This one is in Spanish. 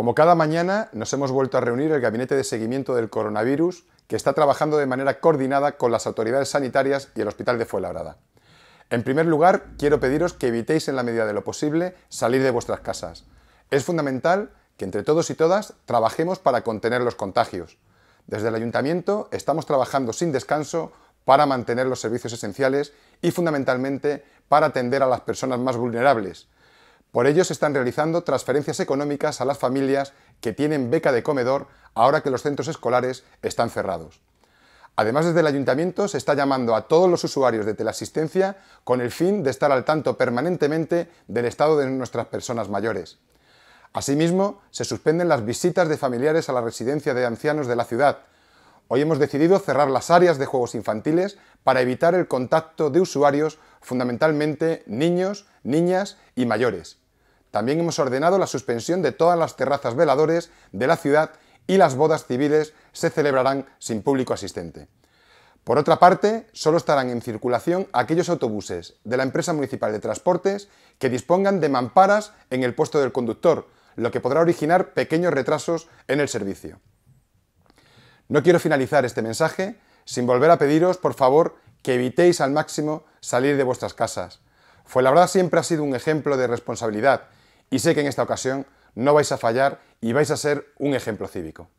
Como cada mañana, nos hemos vuelto a reunir el Gabinete de Seguimiento del Coronavirus, que está trabajando de manera coordinada con las autoridades sanitarias y el Hospital de Fuenlabrada. En primer lugar, quiero pediros que evitéis en la medida de lo posible salir de vuestras casas. Es fundamental que entre todos y todas trabajemos para contener los contagios. Desde el ayuntamiento estamos trabajando sin descanso para mantener los servicios esenciales y fundamentalmente para atender a las personas más vulnerables, por ello se están realizando transferencias económicas a las familias que tienen beca de comedor ahora que los centros escolares están cerrados. Además, desde el ayuntamiento se está llamando a todos los usuarios de teleasistencia con el fin de estar al tanto permanentemente del estado de nuestras personas mayores. Asimismo, se suspenden las visitas de familiares a la residencia de ancianos de la ciudad. Hoy hemos decidido cerrar las áreas de juegos infantiles para evitar el contacto de usuarios, fundamentalmente niños, niñas y mayores. También hemos ordenado la suspensión de todas las terrazas veladores de la ciudad y las bodas civiles se celebrarán sin público asistente. Por otra parte, solo estarán en circulación aquellos autobuses de la empresa municipal de transportes que dispongan de mamparas en el puesto del conductor, lo que podrá originar pequeños retrasos en el servicio. No quiero finalizar este mensaje sin volver a pediros, por favor, que evitéis al máximo salir de vuestras casas. Fue la verdad siempre ha sido un ejemplo de responsabilidad y sé que en esta ocasión no vais a fallar y vais a ser un ejemplo cívico.